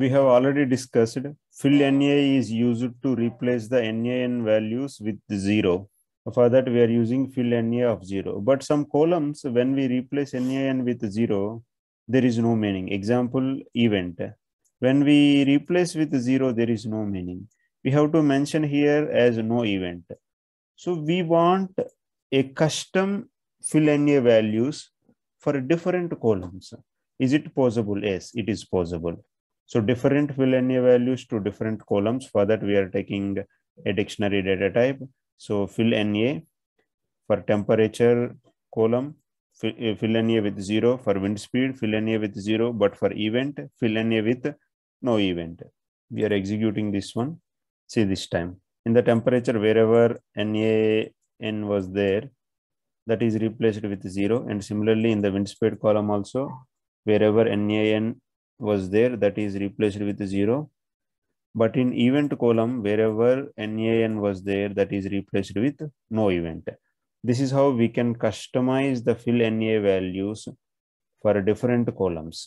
we have already discussed, fill NA is used to replace the NAN values with zero. For that, we are using fill NA of zero. But some columns, when we replace NAN with zero, there is no meaning. Example, event. When we replace with zero, there is no meaning. We have to mention here as no event. So we want a custom fill NA values for different columns. Is it possible? Yes, it is possible. So different Filania values to different columns. For that, we are taking a dictionary data type. So fill NA for temperature column, eh, fill NA with zero for wind speed, fill NA with zero, but for event, fill NA with no event. We are executing this one. See this time. In the temperature, wherever NA n was there, that is replaced with zero. And similarly, in the wind speed column also, wherever NAN was there that is replaced with 0 but in event column wherever nan was there that is replaced with no event this is how we can customize the fill na values for different columns